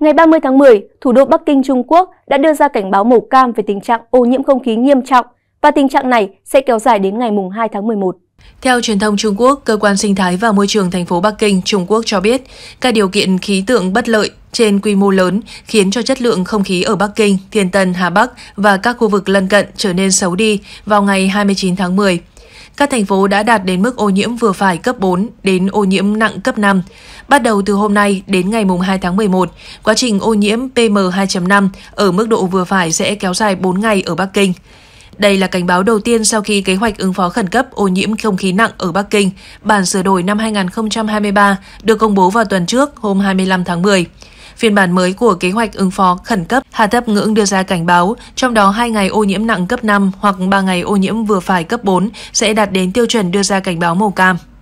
Ngày 30 tháng 10, thủ đô Bắc Kinh, Trung Quốc đã đưa ra cảnh báo màu cam về tình trạng ô nhiễm không khí nghiêm trọng và tình trạng này sẽ kéo dài đến ngày 2 tháng 11. Theo truyền thông Trung Quốc, cơ quan sinh thái và môi trường thành phố Bắc Kinh, Trung Quốc cho biết, các điều kiện khí tượng bất lợi trên quy mô lớn khiến cho chất lượng không khí ở Bắc Kinh, Thiên Tân, Hà Bắc và các khu vực lân cận trở nên xấu đi vào ngày 29 tháng 10 các thành phố đã đạt đến mức ô nhiễm vừa phải cấp 4 đến ô nhiễm nặng cấp 5. Bắt đầu từ hôm nay đến ngày 2 tháng 11, quá trình ô nhiễm PM2.5 ở mức độ vừa phải sẽ kéo dài 4 ngày ở Bắc Kinh. Đây là cảnh báo đầu tiên sau khi kế hoạch ứng phó khẩn cấp ô nhiễm không khí nặng ở Bắc Kinh, bản sửa đổi năm 2023, được công bố vào tuần trước, hôm 25 tháng 10. Phiên bản mới của kế hoạch ứng phó khẩn cấp hạ thấp ngưỡng đưa ra cảnh báo, trong đó 2 ngày ô nhiễm nặng cấp 5 hoặc 3 ngày ô nhiễm vừa phải cấp 4 sẽ đạt đến tiêu chuẩn đưa ra cảnh báo màu cam.